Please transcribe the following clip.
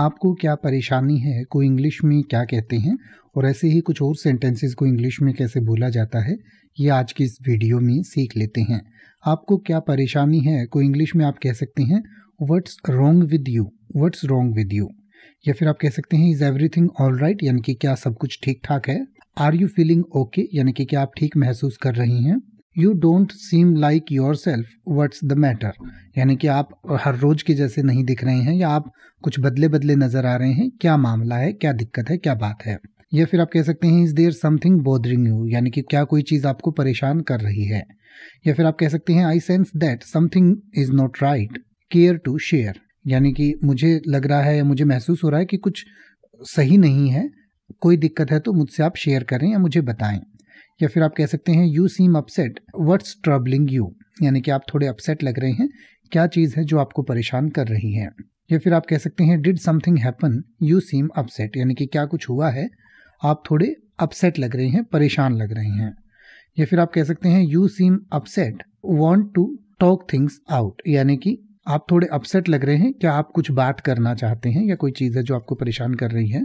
आपको क्या परेशानी है को इंग्लिश में क्या कहते हैं और ऐसे ही कुछ और सेंटेंसेस को इंग्लिश में कैसे बोला जाता है ये आज की इस वीडियो में सीख लेते हैं आपको क्या परेशानी है को इंग्लिश में आप कह सकते हैं what's wrong with you what's wrong with you या फिर आप कह सकते हैं इज़ एवरीथिंग ऑल राइट यानी कि क्या सब कुछ ठीक ठाक है आर यू फीलिंग ओके यानी कि क्या आप ठीक महसूस कर रही हैं you don't seem like yourself what's the matter यानी कि आप हर रोज के जैसे नहीं दिख रहे हैं या आप कुछ बदले बदले नजर आ रहे हैं क्या मामला है क्या दिक्कत है क्या बात है या फिर आप कह सकते हैं is there something bothering you यानी कि क्या कोई चीज़ आपको परेशान कर रही है या फिर आप कह सकते हैं I sense that something is not right care to share यानी कि मुझे लग रहा है या मुझे महसूस हो रहा है कि कुछ सही नहीं है कोई दिक्कत है तो मुझसे आप शेयर करें या मुझे बताएं या फिर आप कह सकते हैं you seem upset what's troubling you यानी कि आप थोड़े अपसेट लग रहे हैं क्या चीज़ है जो आपको परेशान कर रही है या फिर आप कह सकते हैं did something happen you seem upset यानी कि क्या कुछ हुआ है आप थोड़े अपसेट लग रहे हैं परेशान लग रहे हैं या फिर आप कह सकते हैं you seem upset want to talk things out यानी कि आप थोड़े अपसेट लग रहे हैं क्या आप कुछ बात करना चाहते हैं या कोई चीज़ है जो आपको परेशान कर रही है